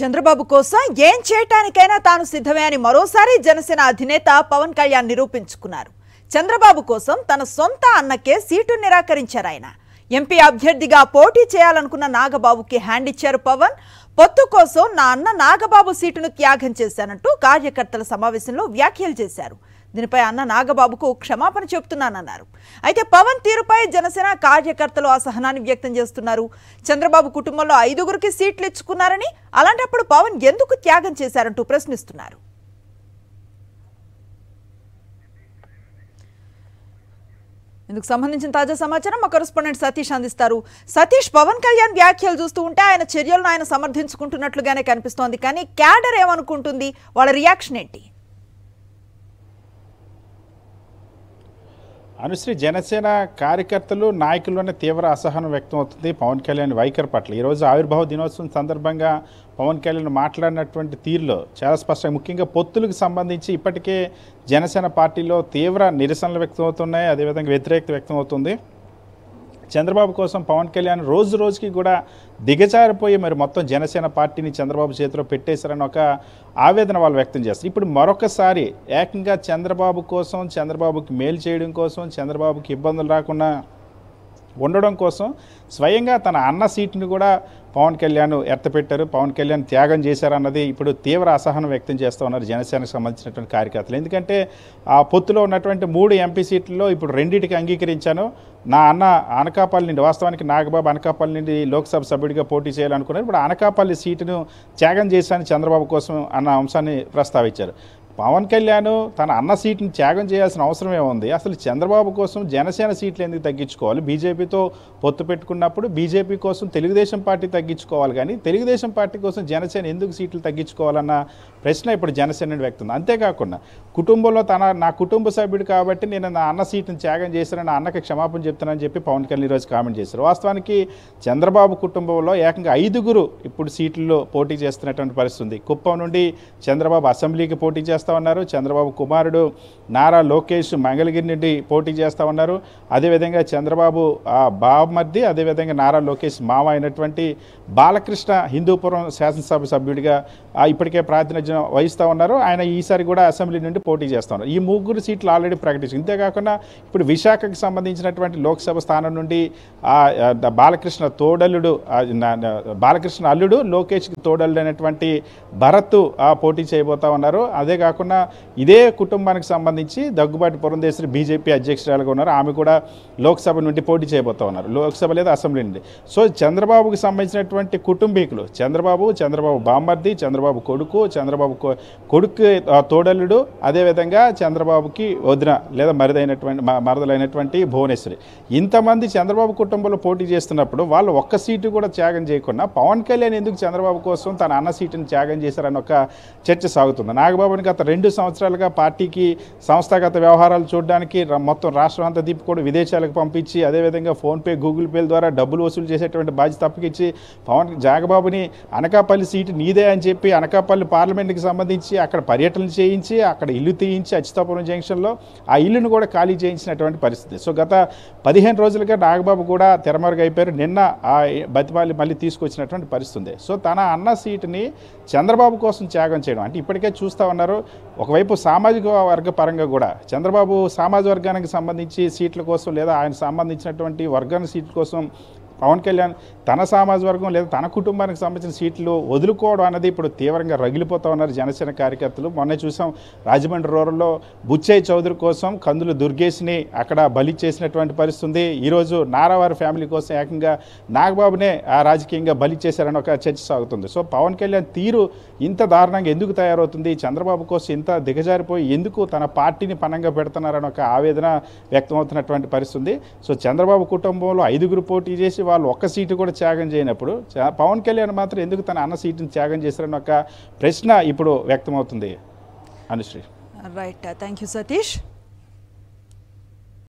చంద్రబాబు కోసం ఏం చేయటానికైనా తాను సిద్ధమే అని మరోసారి జనసేన అధినేత పవన్ కళ్యాణ్ నిరూపించుకున్నారు చంద్రబాబు కోసం తన సొంత అన్నకే సీటు నిరాకరించారు ఆయన ఎంపీ అభ్యర్థిగా పోటీ చేయాలనుకున్న నాగబాబుకి హ్యాండ్ ఇచ్చారు పవన్ పొత్తు కోసం నా అన్న నాగబాబు సీటును త్యాగం చేశానంటూ కార్యకర్తల సమావేశంలో వ్యాఖ్యలు చేశారు దీనిపై అన్న నాగబాబుకు క్షమాపణ చెబుతున్నానన్నారు అయితే పవన్ తీరుపై జనసేన కార్యకర్తలు అసహనాన్ని వ్యక్తం చేస్తున్నారు చంద్రబాబు కుటుంబంలో ఐదుగురికి సీట్లు ఇచ్చుకున్నారని అలాంటప్పుడు పవన్ ఎందుకు త్యాగం చేశారంటూ ప్రశ్నిస్తున్నారు ఇందుకు సంబంధించిన తాజా సమాచారం మా కరస్పాండెంట్ సతీష్ అందిస్తారు సతీష్ పవన్ కళ్యాణ్ వ్యాఖ్యలు చూస్తూ ఉంటే ఆయన చర్యలను ఆయన సమర్థించుకుంటున్నట్లుగానే కనిపిస్తోంది కానీ క్యాడర్ ఏమనుకుంటుంది వాళ్ళ రియాక్షన్ ఏంటి అనుశ్రీ జనసేన కార్యకర్తలు నాయకుల్లోనే తీవ్ర అసహనం వ్యక్తమవుతుంది పవన్ కళ్యాణ్ వైఖరి పట్ల ఈరోజు ఆవిర్భావ దినోత్సవం సందర్భంగా పవన్ కళ్యాణ్ మాట్లాడినటువంటి తీరులో చాలా స్పష్టంగా ముఖ్యంగా పొత్తులకు సంబంధించి ఇప్పటికే జనసేన పార్టీలో తీవ్ర నిరసనలు వ్యక్తమవుతున్నాయి అదేవిధంగా వ్యతిరేకత వ్యక్తమవుతుంది చంద్రబాబు కోసం పవన్ కళ్యాణ్ రోజు రోజుకి కూడా దిగజారిపోయి మరి మొత్తం జనసేన పార్టీని చంద్రబాబు చేతిలో పెట్టేశారని ఒక ఆవేదన వాళ్ళు వ్యక్తం చేస్తారు ఇప్పుడు మరొకసారి ఏకంగా చంద్రబాబు కోసం చంద్రబాబుకి మేలు చేయడం కోసం చంద్రబాబుకి ఇబ్బందులు రాకుండా ఉండడం కోసం స్వయంగా తన అన్న సీట్ని కూడా పవన్ కళ్యాణ్ ఎత్తపెట్టారు పవన్ కళ్యాణ్ త్యాగం చేశారన్నది ఇప్పుడు తీవ్ర అసహనం వ్యక్తం చేస్తూ ఉన్నారు జనసేనకు సంబంధించినటువంటి కార్యకర్తలు ఎందుకంటే ఆ పొత్తులో ఉన్నటువంటి మూడు ఎంపీ సీట్లలో ఇప్పుడు రెండింటికి అంగీకరించాను నా అన్న అనకాపల్లి నుండి వాస్తవానికి నాగబాబు అనకాపల్లి నుండి లోక్సభ సభ్యుడిగా పోటీ చేయాలనుకున్నారు ఇప్పుడు అనకాపల్లి సీటును త్యాగం చేశాను చంద్రబాబు కోసం అన్న అంశాన్ని ప్రస్తావించారు పవన్ కళ్యాణ్ తన అన్న సీట్ని త్యాగం చేయాల్సిన అవసరం ఏముంది అసలు చంద్రబాబు కోసం జనసేన సీట్లు ఎందుకు తగ్గించుకోవాలి బీజేపీతో పొత్తు పెట్టుకున్నప్పుడు బీజేపీ కోసం తెలుగుదేశం పార్టీ తగ్గించుకోవాలి కానీ తెలుగుదేశం పార్టీ కోసం జనసేన ఎందుకు సీట్లు తగ్గించుకోవాలన్న ప్రశ్న ఇప్పుడు జనసేన వ్యక్తుంది అంతేకాకుండా కుటుంబంలో తన నా కుటుంబ సభ్యుడు కాబట్టి నేను నా అన్న సీట్ని త్యాగం చేశాను నా అన్నకి క్షమాపణ చెప్తానని చెప్పి పవన్ కళ్యాణ్ ఈరోజు కామెంట్ చేశారు వాస్తవానికి చంద్రబాబు కుటుంబంలో ఏకంగా ఐదుగురు ఇప్పుడు సీట్లలో పోటీ చేస్తున్నటువంటి పరిస్థితి ఉంది కుప్పం నుండి చంద్రబాబు అసెంబ్లీకి పోటీ చేస్తారు ఉన్నారు చంద్రబాబు కుమారుడు నారా లోకేష్ మంగళగిరి నుండి పోటీ ఉన్నారు అదేవిధంగా చంద్రబాబు బామర్ది అదేవిధంగా నారా లోకేష్ మామ అయినటువంటి బాలకృష్ణ హిందూపురం శాసనసభ సభ్యుడిగా ఇప్పటికే ప్రాతినిధ్యం వహిస్తూ ఉన్నారు ఆయన ఈసారి కూడా అసెంబ్లీ నుండి పోటీ చేస్తున్నారు ఈ ముగ్గురు సీట్లు ఆల్రెడీ ప్రకటించింది ఇంతేకాకుండా ఇప్పుడు విశాఖకు సంబంధించినటువంటి లోక్సభ స్థానం నుండి బాలకృష్ణ తోడల్లుడు బాలకృష్ణ అల్లుడు లోకేష్కి తోడలుడు అనేటువంటి భరత్ పోటీ చేయబోతా ఉన్నారు అదే కాకుండా ఇదే కుటుంబానికి సంబంధించి దగ్గుబాటి పురంధేశ్వరి బీజేపీ అధ్యక్షురాలుగా ఉన్నారు ఆమె కూడా లోక్సభ నుండి పోటీ చేయబోతా ఉన్నారు లోక్సభ లేదా అసెంబ్లీ నుండి సో చంద్రబాబుకి సంబంధించినటువంటి కుటుంబీకులు చంద్రబాబు చంద్రబాబు బామ్మర్ది చంద్రబాబు కొడుకు చంద్రబాబు కొడుకు తోడల్లుడు అదేవిధంగా చంద్రబాబుకి వదిన లేదా మరిదైనటువంటి మరదలైనటువంటి భువనేశ్వరి ఇంతమంది చంద్రబాబు కుటుంబంలో పోటీ చేస్తున్నప్పుడు వాళ్ళు ఒక్క సీటు కూడా త్యాగం చేయకుండా పవన్ కళ్యాణ్ ఎందుకు చంద్రబాబు కోసం తన అన్న సీటును త్యాగం చేశారని ఒక చర్చ సాగుతుంది నాగబాబుని గత రెండు సంవత్సరాలుగా పార్టీకి సంస్థాగత వ్యవహారాలు చూడడానికి మొత్తం రాష్ట్రం అంతా దీపి కూడా విదేశాలకు పంపించి అదేవిధంగా ఫోన్పే గూగుల్ పే ద్వారా డబ్బులు వసూలు చేసేటువంటి బాధ్యత తప్పకిచ్చి పవన్ జాగబాబుని అనకాపల్లి సీటు నీదే అని చెప్పి అనకాపల్లి పార్లమెంట్కి సంబంధించి అక్కడ పర్యటనలు చేయించి అక్కడ ఇల్లు తీయించి అచ్యుతాపురం జంక్షన్లో ఆ ఇల్లును కూడా ఖాళీ చేయించినటువంటి పరిస్థితి సో గత పదిహేను రోజులుగా నాగబాబు కూడా తెరమరుగైపోయారు నిన్న ఆ బతిపాలి మళ్ళీ తీసుకొచ్చినటువంటి పరిస్థితి ఉంది సో తన అన్న సీటుని చంద్రబాబు కోసం త్యాగం చేయడం అంటే ఇప్పటికే చూస్తూ ఉన్నారు ఒకవైపు సామాజిక వర్గ పరంగా కూడా చంద్రబాబు సామాజిక వర్గానికి సంబంధించి సీట్ల కోసం లేదా ఆయన సంబంధించినటువంటి వర్గాన్ని సీట్ల కోసం పవన్ కళ్యాణ్ తన సామాజిక వర్గం లేదా తన కుటుంబానికి సంబంధించిన సీట్లు వదులుకోవడం అనేది ఇప్పుడు తీవ్రంగా రగిలిపోతా ఉన్నారు జనసేన కార్యకర్తలు మొన్న చూసాం రాజమండ్రి రూరల్లో బుచ్చయ్య చౌదరి కోసం కందులు దుర్గేష్ని అక్కడ బలి చేసినటువంటి పరిస్థితి ఈరోజు నారావారి ఫ్యామిలీ కోసం ఏకంగా నాగబాబునే ఆ రాజకీయంగా బలి చేశారని ఒక చర్చ సాగుతుంది సో పవన్ కళ్యాణ్ తీరు ఇంత దారుణంగా ఎందుకు తయారవుతుంది చంద్రబాబు కోసం ఇంత దిగజారిపోయి ఎందుకు తన పార్టీని పనంగా పెడుతున్నారని ఒక ఆవేదన వ్యక్తమవుతున్నటువంటి పరిస్థితి సో చంద్రబాబు కుటుంబంలో ఐదుగురు పోటీ చేసి వాళ్ళు ఒక్క సీటు కూడా త్యాగం చేయనప్పుడు పవన్ కళ్యాణ్ మాత్రం ఎందుకు తన అన్న సీటును త్యాగం చేశారని ఒక ప్రశ్న ఇప్పుడు వ్యక్తమవుతుంది Anushree right thank you Satish